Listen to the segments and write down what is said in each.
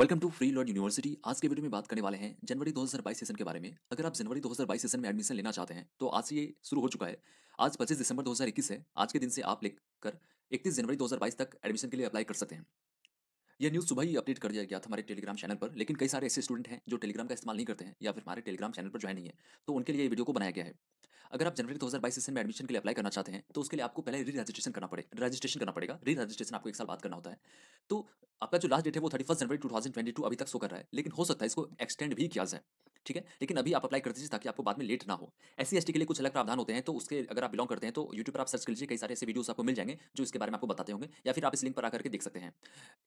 welcome to free lord university आज के video में बात करने वाले हैं जनवरी 2022 सेशन के बारे में अगर आप जनवरी 2022 सेशन में एडमिशन लेना चाहते हैं तो आज से ये शुरू हो चुका है आज 25 दिसंबर 2021 है आज के दिन से आप लेकर 31 जनवरी 2022 तक एडमिशन के लिए अप्लाई कर सकते हैं यह न्यूज़ सुबह ही अपडेट कर दिया गया था हमारे टेलीग्राम चैनल पर लेकिन कई सारे ऐसे स्टूडेंट हैं जो टेलीग्राम का इस्तेमाल नहीं करते हैं या फिर हमारे टेलीग्राम चैनल पर ज्वाइन नहीं है तो उनके लिए वीडियो को बनाया गया है अगर आप जनवरी 2022 सेशन में एडमिशन के लिए अप्लाई करना चाहते हैं तो उसके लिए आपको पहले री रजिस्ट्रेशन करना पड़े रजिस्ट्रेशन करना पड़ेगा री रजिस्ट्रेशन आपको एक साल बाद करना होता है तो आपका जो लास्ट डेट है वो थर्टी जनवरी टू अभी तक सो कर रहा है लेकिन हो सकता है इसको एक्सटेंड भी किया जाए ठीक है लेकिन अभी आप अप्लाई कर दीजिए ताकि आपको बाद में लेट ना हो एस सी के लिए कुछ अलग प्रावधान होते हैं तो उसके अगर आप बिलोंग करते हैं तो यूट्यूब पर आप सर्च कर लीजिए कई सारे ऐसे वीडियोस आपको मिल जाएंगे जो इसके बारे में आपको बताते होंगे या फिर आप इस लिंक पर आकर के देख सकते हैं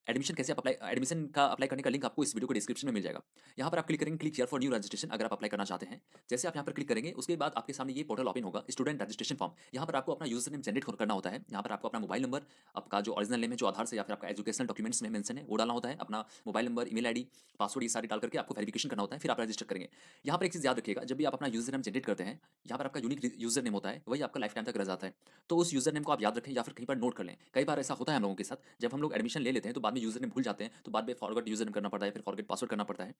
एडमिशन कैसे आप अप्लाई एडमिशन का अप्लाई करने का लिंक आपको इस वीडियो को डिस्क्रिप्शन में मिल जाएगा यहाँ पर आप क्लिक करेंगे click here for new registration अगर आप अप्लाई करना चाहते हैं जैसे आप यहाँ पर क्लिक करेंगे उसके बाद आपके सामने ये पोर्टल ओपन होगा स्टूडेंट रजिस्ट्रेशन फॉर्म यहाँ पर आपको अपना यूजर नेम जनरेट करना होता है यहाँ पर आपको अपना मोबाइल नंबर आपका जो ऑरिजिनल नेम है जो आधार से या फिर आपका एजुकेशनल डॉक्यूमेंट्स में मेंशन है वो डालना होता है अपना mobile number email ID password ये सारे डाल करके आपको वेरिफिकेशन करना होता है फिर आप रजिस्टर करेंगे यहाँ पर एक चीज़ याद रखिएगा जब भी आप अपना यूजर नेम जनरेट करते हैं यहाँ पर आपका यूनिक यूजर नेम होता है वही आपका लाइफ टाइम तक रह जाता है तो उस यूजर नेम को आप याद रखें या फिर कहीं पर नोट कर लें कई बार ऐसा होता है हम लोगों के साथ जब हम लोग एडमिशन ले लेते हैं तो बाद में यूजर नेम भूल जाते हैं तो बाद में फॉरगेट यूजर करना पड़ता है फिर फॉरगेट पासवर्ड करना पड़ता है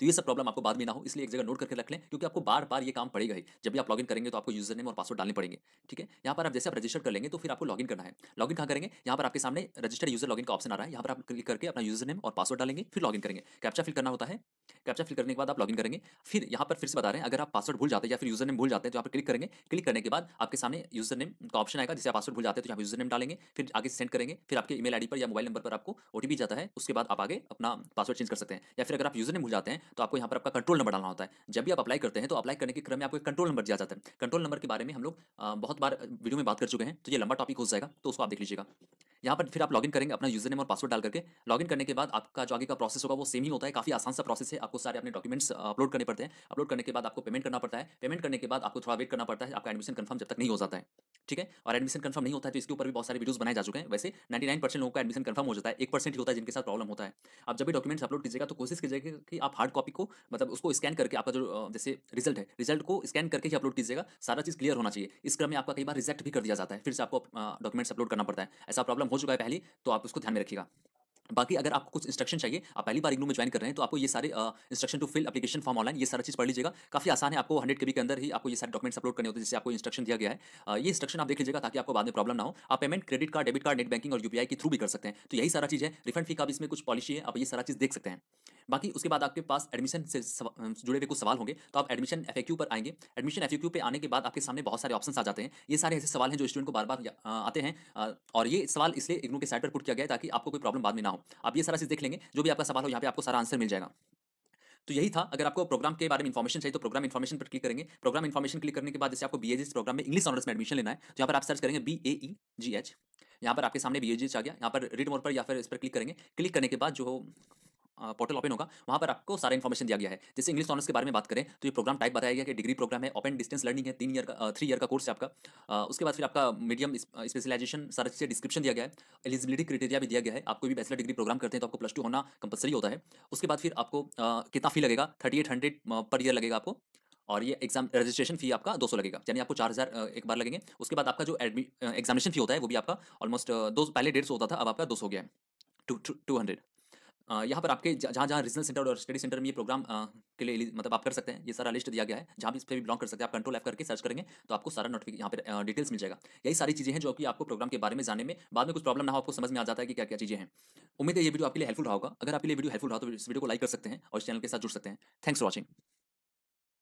तो ये सब प्रॉब्लम आपको बाद में ना हो इसलिए एक जगह नोट करके रख लें क्योंकि आपको बार बार ये काम पड़ेगा ही जब भी आप लॉगिन करेंगे तो आपको यूजर नेम और पासवर्ड डालने पड़ेंगे ठीक है यहाँ पर आप जैसे आप रजिस्टर कर लेंगे तो फिर आपको लॉगिन करना है लॉगिन कहाँ करेंगे यहाँ पर आपके सामने रजिस्टर यूजर लॉगिन का ऑप्शन आ रहा है यहाँ पर आप क्लिक करके अपना यूजर नेम और पासवर्ड डालेंगे फिर लॉगिन करेंगे कैप्चा फिल करना होता है कैप्चा फिल करने के बाद आप लॉगिन करेंगे फिर यहाँ पर फिर से बता रहे हैं अगर आप पासवर्ड भूल जाते हैं या फिर यूजर नेम भूल जाते हैं तो आप क्लिक करेंगे क्लिक करने के बाद आपके सामने यूजर नेम का ऑप्शन आएगा जैसे पासवर्ड भूल जाते हैं तो यहाँ यूजर नेम डालेंगे फिर आगे सेंड करेंगे फिर आपके ईमेल आईडी पर या मोबाइल नंबर पर आपको ओटीपी जाता है उसके बाद आप आगे अपना पासवर्ड चेंज कर सकते हैं या फिर अगर आप यूजर नेम भूल जाते हैं तो आपको यहाँ पर आपका कंट्रोल नंबर डालना होता है जब भी आप अप्लाई करते हैं तो अप्लाई करने के क्रम में आपको कंट्रोल नंबर दिया जाता है कंट्रोल नंबर के बारे में हम लोग बहुत बार वीडियो में बात कर चुके हैं तो ये लंबा टॉपिक हो जाएगा तो उसको आप देख लीजिएगा यहाँ पर फिर आप लॉगिन करेंगे अपना यूजर नेम और पासवर्ड डाल करके लॉगिन करने के बाद आपका जो आगे का प्रोसेस होगा वो सेम ही होता है काफी आसान सा प्रोसेस है आपको सारे अपने डॉक्यूमेंट्स अपलोड uh, करने पड़ते हैं अपलोड करने के बाद आपको पेमेंट करना पड़ता है पेमेंट करने के बाद आपको थोड़ा वेट करना पड़ता है आपका एडमिशन कन्फर्म जब तक नहीं हो जाता है ठीक है और एडमिशन कन्फर्म नहीं होता है तो इसके ऊपर भी बहुत सारे वीडियो बनाए जा चुके हैं वैसे नाइन परसेंट लोगों का एडमिशन कन्फर्म हो जाता है एक परसेंट ही होता है जिनके साथ प्रॉब्लम होता है आप जब भी डॉक्यूमेंट्स अपलोड कीजिएगा तो कोशिश कीजिएगा कि आप हार्ड कॉपी को मतलब उसको स्कैन करके आपका जो uh, जैसे रिजल्ट है रिजल्ट को स्कैन करके ही अपलोड कीजिएगा सारा चीज़ क्लियर होना चाहिए इस क्रम में आपका कई बार रिजेक्ट भी कर दिया जाता है फिर से आपको डॉक्यूमेंट्स uh, अपलोड करना पड़ता है ऐसा प्रॉब्लम हो चुका है पहले तो आप उसको ध्यान में रखिएगा बाकी अगर आपको कुछ इंस्ट्रक्शन चाहिए आप पहली बार इग्नू में ज्वाइन कर रहे हैं तो आपको ये सारे instruction to fill application form online ये सारा चीज़ पढ़ लीजिएगा काफी आसान है आपको हंड्रेड के के अंदर ही आपको ये सारे डॉक्यूमेंट्स अपलोड करने होते हैं जिससे आपको इंस्ट्रक्शन दिया गया है ये इंस्ट्रक्शन आप देख लीजिएगा ताकि आपको बाद में प्रॉब्लम ना हो आप payment credit card debit card net banking और यूपीआई के थ्रू भी कर सकते हैं तो यही सारा चीज़ है रिफंड फी का भी इसमें कुछ पॉलिसी है आप ये सारा चीज़ देख सकते हैं बाकी उसके बाद आपके पास एडमिशन से जुड़े हुए कुछ सवाल होंगे तो आप एडमिशन एफ पर आएंगे एडमिशन एफ पे आने के बाद आपके सामने बहुत सारे ऑप्शन आ जाते हैं ये सारे ऐसे सवाल हैं जो स्टूडेंट को बार बार आते हैं और ये सवाल इसलिए इग्नू के साइड पर पुट किया गया ताकि आपको कोई प्रॉब्लम बाद में ना हो आप ये सारा चीज़ देख लेंगे जो भी आपका सवाल हो यहाँ पे आपको सारा आंसर मिल जाएगा तो यही था अगर आपको प्रोग्राम के बारे में इन्फॉर्मेशन चाहिए तो प्रोग्राम इन्फॉर्मेशन पर क्लिक करेंगे प्रोग्राम इन्फॉर्मेशन क्लिक करने के बाद जैसे आपको बी प्रोग्राम में इंग्लिश ऑनर्स में एडमिशन लेना है तो यहाँ पर आप सर्च करेंगे बी ए ई जी एच यहाँ पर आपके सामने बी एच आ गया यहाँ पर रीड मोर पर या फिर इस पर क्लिक करेंगे क्लिक करने के बाद जो पोर्टल ओपन होगा वहाँ पर आपको सारा इन्फॉर्मेशन दिया गया है जैसे इंग्लिश ऑनर्स के बारे में बात करें तो ये प्रोग्राम टाइप बताया गया कि डिग्री प्रोग्राम है ओपन डिस्टेंस लर्निंग है तीन ईयर का थ्री ईयर का कोर्स है आपका उसके बाद फिर आपका मीडियम स्पेशलाइजेशन सारा चीज़ें डिस्क्रिप्शन दिया गया है एलिजिबिलिटी क्रिटेरिया भी दिया गया है आपको भी बैचलर डिग्री प्रोग्राम करते हैं तो आपको प्लस टू होना कंपलसरी होता है उसके बाद फिर आपको कितना फी लगेगा thirty eight hundred per year लगेगा आपको और ये एग्जाम रजिस्ट्रेशन फी आपका 200 लगेगा यानी आपको 4000 एक बार लगेंगे उसके बाद आपका जो एग्जामिनेशन फी होता है वो भी आपका ऑलमोस्ट दो पहले डेढ़ सौ होता था अब आपका दो सौ गया है टू टू हंड्रेड यहाँ पर आपके जहाँ जहाँ रीजनल सेंटर और स्टडी सेंटर में ये प्रोग्राम के लिए मतलब आप कर सकते हैं ये सारा लिस्ट दिया गया है जहाँ भी इस पर भी बिलोंग कर सकते हैं आप कंट्रोल ऐप करके सर्च करेंगे तो आपको सारा नोटिफिक यहाँ पर डिटेल्स मिल जाएगा यही सारी चीज़ें हैं जो कि आपको प्रोग्राम के बारे में जाने में बाद में कुछ प्रॉब्लम ना हो आपको समझ में आ जाता है कि क्या क्या चीज़ें हैं उम्मीद है ये वीडियो आपके लिए हेल्पफुल रहा होगा अगर आपके लिए वीडियो हेल्पफुल रहा तो इस वीडियो को लाइक कर सकते हैं और इस चैनल के साथ जुड़ सकते हैं थैंक्स फॉर वॉचिंग